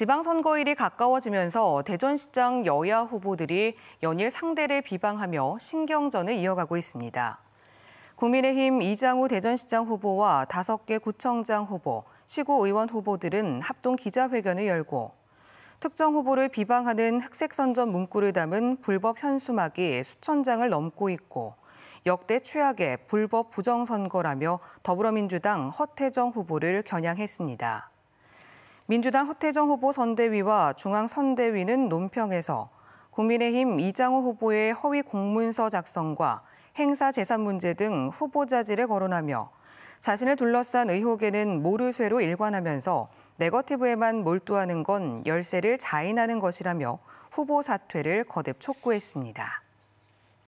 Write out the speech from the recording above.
지방선거일이 가까워지면서 대전시장 여야 후보들이 연일 상대를 비방하며 신경전을 이어가고 있습니다. 국민의힘 이장우 대전시장 후보와 다섯 개 구청장 후보, 시구의원 후보들은 합동 기자회견을 열고 특정 후보를 비방하는 흑색선전 문구를 담은 불법 현수막이 수천 장을 넘고 있고 역대 최악의 불법 부정선거라며 더불어민주당 허태정 후보를 겨냥했습니다. 민주당 허태정 후보 선대위와 중앙선대위는 논평에서 국민의힘 이장호 후보의 허위 공문서 작성과 행사 재산 문제 등 후보자질을 거론하며 자신을 둘러싼 의혹에는 모르쇠로 일관하면서 네거티브에만 몰두하는 건 열세를 자인하는 것이라며 후보 사퇴를 거듭 촉구했습니다.